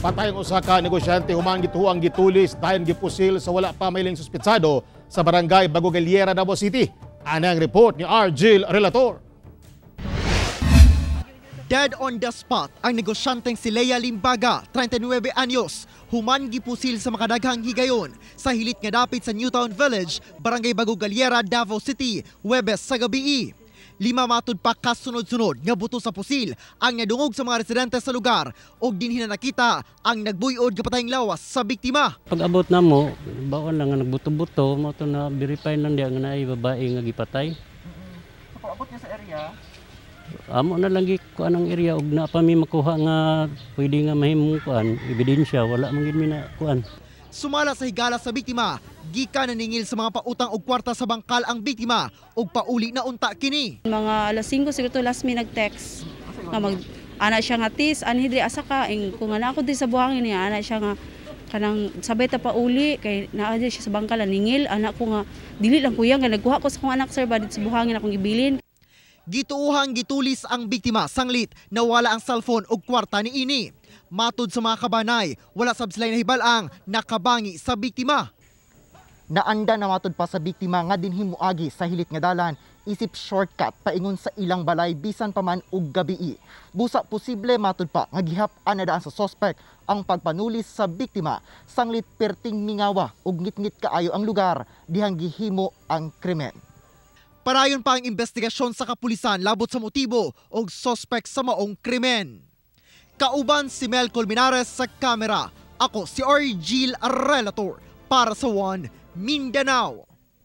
Patay ang usa ka negosyante humang gituho gitulis dahil gipusil sa wala pa mailing suspetsado sa barangay Bagogaliera, Davao City. Ano ang report ni R. Relator? Dead on the spot ang negosyanteng si Lea Limbaga, 39 anyos, human gipusil sa makadaghang higayon sa hilit nga dapit sa Newtown Village, Barangay Bagogaliera, Davao City, Webes sa gabi. Lima matud pa kasunod-sunod nga buto sa pusil ang nadungog sa mga residente sa lugar og dinhi na nakita ang nagbuyod nga lawas sa biktima. Pag abot na mo, baon lang nga nagbuto-buto, mo to na verify lang diya nga naay babae nga gipatay. Pag-abot niya sa area, amo na lang kuan ang area og na pa mi makuha nga pwede nga mahimong kuan ebidensya wala man gid mi na kuan sumala sa higala sa biktima gikan naningil sa mga pautang og kwarta sa bangkal ang biktima ug pauli na unta kini. Mga alas 5 siguro to last me nag-text nga mag ana siya nga tis anhi diri asa ka ing kung ana ako di sa buhangin niya ana siya nga kanang sabay ta pauli kay naa siya sa bangkal ningil anak ko nga dili lang kuya nga nagkuha ko sa akong anak sir badit sa buhangin akong ibilin. Gituuhang gitulis ang biktima sanglit nawala ang cellphone ug kwarta ni ini. Matod sa mga kabanay, wala sab sila nahibalang nakabangi sa biktima. Naanda na matod pa sa biktima nga dinhi moagi sa hilit nga dalan isip shortcut paingon sa ilang balay bisan pa man og gabi i. Busa posible matod pa nga gihap anadaan sa suspect ang pagpanulis sa biktima sanglit perting mingawa ug ngitngit kaayo ang lugar dihang gihimo ang krimen. Parayon pa ang investigasyon sa kapulisan labot sa motibo og suspect sa maong krimen. Kauban si Mel Colmenares sa kamera. Ako si Orgil Relator para sa One Mindanao.